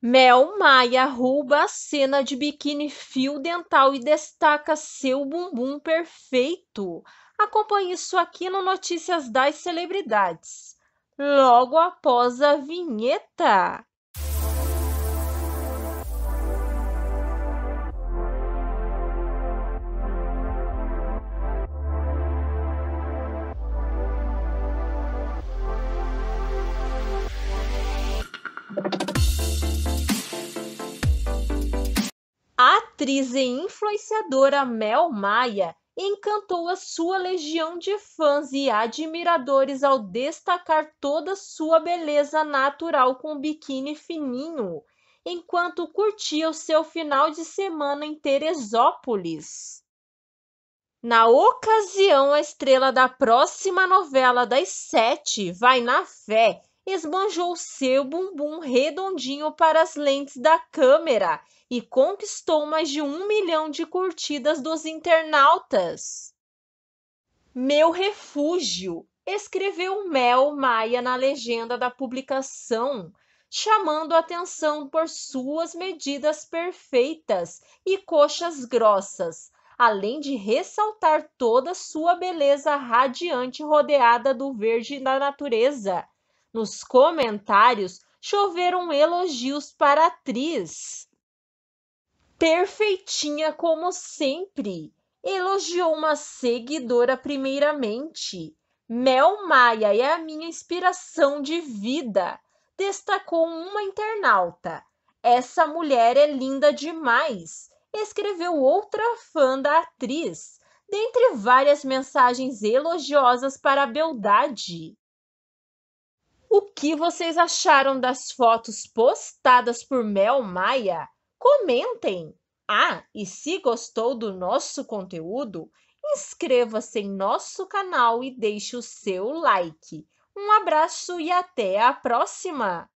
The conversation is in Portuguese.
Mel Maia rouba a cena de biquíni fio dental e destaca seu bumbum perfeito. Acompanhe isso aqui no Notícias das Celebridades, logo após a vinheta. atriz e influenciadora Mel Maia encantou a sua legião de fãs e admiradores ao destacar toda sua beleza natural com um biquíni fininho, enquanto curtia o seu final de semana em Teresópolis. Na ocasião, a estrela da próxima novela das sete, Vai na Fé, esbanjou seu bumbum redondinho para as lentes da câmera e conquistou mais de um milhão de curtidas dos internautas. Meu refúgio, escreveu Mel Maia na legenda da publicação, chamando atenção por suas medidas perfeitas e coxas grossas, além de ressaltar toda sua beleza radiante rodeada do verde da natureza nos comentários choveram elogios para a atriz. Perfeitinha como sempre, elogiou uma seguidora primeiramente. Mel Maia é a minha inspiração de vida, destacou uma internauta. Essa mulher é linda demais, escreveu outra fã da atriz, dentre várias mensagens elogiosas para a beldade. O que vocês acharam das fotos postadas por Mel Maia? Comentem! Ah, e se gostou do nosso conteúdo, inscreva-se em nosso canal e deixe o seu like. Um abraço e até a próxima!